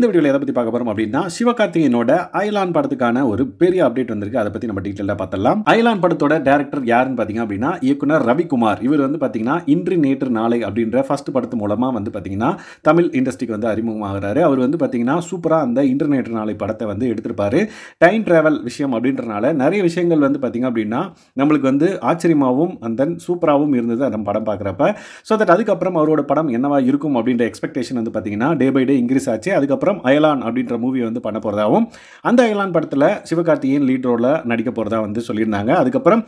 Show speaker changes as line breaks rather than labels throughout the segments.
இந்த வீடியோவில் எதை பற்றி பார்க்க போறோம் அப்படின்னா சிவகார்த்திகேயனோட ஐலான் படத்துக்கான ஒரு பெரிய அப்டேட் வந்திருக்கு அதை பற்றி நம்ம டீட்டெயிலாக பார்த்தலாம் ஐலான் படத்தோட டேரக்டர் யாருன்னு பார்த்தீங்க அப்படின்னா இயக்குனர் ரவிக்குமார் இவர் வந்து பார்த்தீங்கன்னா இன்று நேற்று நாளை அப்படின்ற ஃபர்ஸ்ட் படத்து மூலமாக வந்து பார்த்தீங்கன்னா தமிழ் இண்டஸ்ட்ரிக்கு வந்து அறிமுகமாகிறாரு அவர் வந்து பார்த்தீங்கன்னா சூப்பராக அந்த இன்று நேற்று நாளை படத்தை வந்து எடுத்திருப்பாரு டைம் ட்ராவல் விஷயம் அப்படின்றனால நிறைய விஷயங்கள் வந்து பார்த்தீங்க அப்படின்னா நம்மளுக்கு வந்து ஆச்சரியமாகவும் அந்த தென் சூப்பராகவும் இருந்தது அந்த படம் பார்க்குறப்ப ஸோ தட் அதுக்கப்புறம் அவரோட படம் என்னவா இருக்கும் அப்படின்ற எக்ஸ்பெக்டேஷன் வந்து பார்த்தீங்கன்னா டே பை டே இன்க்ரீஸ் ஆச்சு அதுக்கப்புறம் படம் அயலான் அப்படின்ற மூவி வந்து பண்ண போகிறதாகவும் அந்த அயலான் படத்தில் சிவகார்த்திகேயன் லீட் ரோலில் நடிக்க போகிறதா வந்து சொல்லியிருந்தாங்க அதுக்கப்புறம்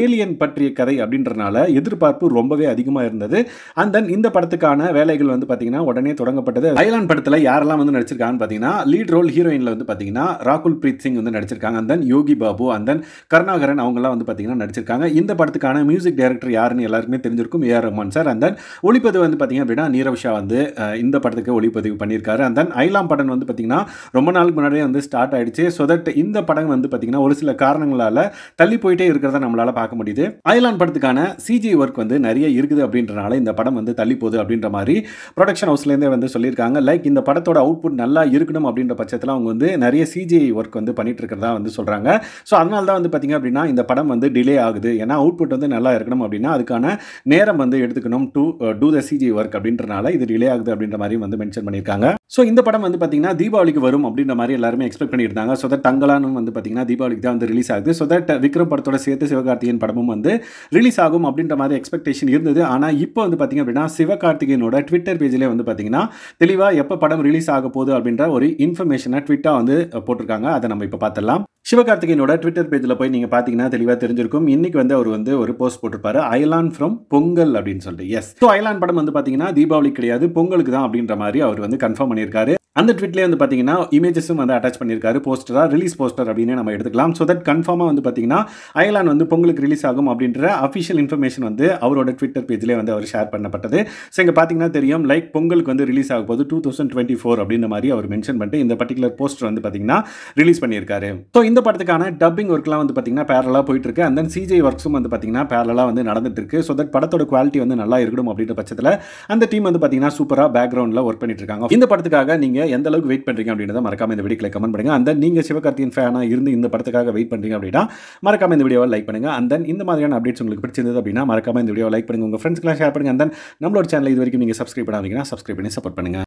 ஏலியன் பற்றிய கதை அப்படின்றனால எதிர்பார்ப்பு ரொம்பவே அதிகமாக இருந்தது அண்ட் தென் இந்த படத்துக்கான வேலைகள் வந்து பார்த்தீங்கன்னா உடனே தொடங்கப்பட்டது அயலான் படத்தில் யாரெல்லாம் வந்து நடிச்சிருக்காங்கன்னு பார்த்தீங்கன்னா லீட் ரோல் ஹீரோயினில் வந்து பார்த்தீங்கன்னா ராகுல் பிரீத் சிங் வந்து நடிச்சிருக்காங்க அந்த யோகி பாபு அந்த கருணாகரன் அவங்களாம் வந்து பார்த்தீங்கன்னா நடிச்சிருக்காங்க இந்த படத்துக்கான மியூசிக் டைரக்டர் யாருன்னு எல்லாருக்குமே தெரிஞ்சிருக்கும் ஏஆர் ரஹ்மான் சார் அந்த ஒளிப்பதிவு வந்து பார்த்தீங்க அப்படின்னா நீரவ் ஷா வந்து இந்த படத்துக்கு ஒளிப்பதிவு பண்ணியிருக்காரு அந்த தென் ஐலாம் படம் வந்து பார்த்தீங்கன்னா ரொம்ப நாளுக்கு முன்னாடியே வந்து ஸ்டார்ட் ஆயிடுச்சு ஸோ தட் இந்த படம் வந்து பார்த்தீங்கன்னா ஒரு சில காரணங்களால் தள்ளி போயிட்டே இருக்கிறத நம்மளால் பார்க்க முடியுது அயலான் படத்துக்கான சிஜி ஒர்க் வந்து நிறைய இருக்குது அப்படின்றனால இந்த படம் வந்து தள்ளி போகுது அப்படின்ற மாதிரி ப்ரொடக்ஷன் ஹவுஸ்லேருந்தே வந்து சொல்லியிருக்காங்க லைக் இந்த படத்தோட அவுட்புட் நல்லா இருக்கணும் அப்படின்ற பட்சத்தில் அவங்க வந்து நிறைய சிஜிஐ ஒர்க் வந்து பண்ணிட்டு இருக்கிறதா வந்து சொல்கிறாங்க ஸோ அதனால தான் வந்து பார்த்திங்க அப்படின்னா இந்த படம் வந்து டிலே ஆகுது ஏன்னா அவுட்புட் வந்து நல்லா இருக்கணும் அப்படின்னா அதுக்கான நேரம் வந்து எடுத்துக்கணும் due to the CG work அப்படின்றனால இது டிலே ஆகுது அப்படின்ற மாதிரியும் வந்து மென்ஷன் பண்ணியிருக்காங்க ஸோ இந்த படம் வந்து பார்த்தீங்கன்னா தீபாவளிக்கு வரும் அப்படின்ற மாதிரி எல்லாருமே எக்ஸ்பெக்ட் பண்ணியிருந்தாங்க ஸோ தட் தங்கலானும் வந்து பார்த்தீங்கன்னா தீபாவளிக்கு தான் வந்து ரிலீஸ் ஆகுது ஸோ தட் uh, விக்ரம் படத்தோட சேர்த்து சிவகார்த்திகேயன் படமும் வந்து ரிலீஸ் ஆகும் அப்படின்ற மாதிரி எக்ஸ்பெக்டேஷன் இருந்தது ஆனால் இப்போ வந்து பார்த்திங்க அப்படின்னா சிவகார்த்திகேயனோட ட்விட்டர் பேஜிலே வந்து பார்த்தீங்கன்னா தெளிவாக எப்போ படம் ரிலீஸ் ஆக போகுது அப்படின்ற ஒரு இன்ஃபர்மேஷனை ட்விட்டாக வந்து போட்டிருக்காங்க அதை நம்ம இப்போ பார்த்துடலாம் சிவகார்த்திகேயனோட ட்விட்டர் பேஜில் போய் நீங்கள் பார்த்தீங்கன்னா தெளிவாக தெரிஞ்சிருக்கும் இன்னைக்கு வந்து அவர் வந்து ஒரு போஸ்ட் போட்டிருப்பாரு ஐலான் ஃப்ரம் பொங்கல் அப்படின்னு சொல்லிட்டு எஸ் ஸோ ஐலான் படம் வந்து பார்த்தீங்கன்னா தீபாவளி கிடையாது பொங்கலுக்கு தான் அப்படின்ற மாதிரி அவர் வந்து கன்ஃபார்ம் பண்ணியிருக்காரு அந்த ட்விட்லேயே வந்து பார்த்தீங்கன்னா இமேஜஸும் வந்து அட்டாச் பண்ணியிருக்காரு போஸ்டராக ரிலீஸ் போஸ்டர் அப்படின்னு நம்ம எடுத்துக்கலாம் ஸோ தட் கன்ஃபார்மாக வந்து பார்த்தீங்கன்னா அயலான் வந்து பொங்கலுக்கு ரிலீஸ் ஆகும் அப்படின்ற அஃபிஷியல் இன்ஃபர்மேஷன் வந்து அவரோட ட்விட்டர் பேஜ்லேயே வந்து அவர் ஷேர் பண்ணப்பட்டது ஸோ இங்கே பார்த்தீங்கன்னா தெரியும் லைக் பொங்கலுக்கு வந்து ரிலீஸ் ஆகும் போது டூ தௌசண்ட் டுவெண்ட்டி ஃபோர் அப்படின்ற மாதிரி அவர் மென்ஷன் பண்ணிட்டு இந்த பர்டிகுலர் போஸ்டர் வந்து பார்த்தீங்கன்னா ரிலீஸ் பண்ணியிருக்காரு ஸோ இந்த படத்துக்கான டப்பிங் ஒர்க்லாம் வந்து பார்த்தீங்கன்னா பேரலாக போயிட்டு இருக்கு அண்ட் தென் சிஜே ஒர்க்ஸும் வந்து பார்த்தீங்கன்னா பேரலாக வந்து நடந்துட்டு இருக்கு ஸோ தட் படத்தோட குவாலிட்டி வந்து நல்லா இருக்கணும் அப்படின்ற பட்சத்தில் அந்த டீம் வந்து பார்த்தீங்கன்னா சூப்பராக பேக்ரவுண்டில் ஒர்க் பண்ணிட்டு இருக்காங்க இந்த படத்துக்காக நீங்கள் நீங்கள் எந்த அளவுக்கு வெயிட் பண்ணுறீங்க அப்படின்றத மறக்காம இந்த வீடியோவில் கமெண்ட் பண்ணுங்கள் அந்த நீங்கள் சிவகார்த்தியின் ஃபேனாக இருந்து இந்த படத்துக்காக வெயிட் பண்ணுறீங்க அப்படின்னா மறக்காம இந்த வீடியோவை லைக் பண்ணுங்கள் அந்த தென் இந்த மாதிரியான அப்டேட்ஸ் உங்களுக்கு பிடிச்சிருந்தது அப்படின்னா மறக்காம இந்த வீடியோவை லைக் பண்ணுங்கள் உங்கள் ஃப்ரெண்ட்ஸ்க்கெலாம் ஷேர் பண்ணுங்கள் அந்த நம்மளோட சேனல் இது வரைக்கும் நீங்கள் சப்ஸ்கிரைப் பண்ணாதீங்கன்னா சப்ஸ்கிரைப் பண்ணி சப்போர்ட் பண்ணுங்கள்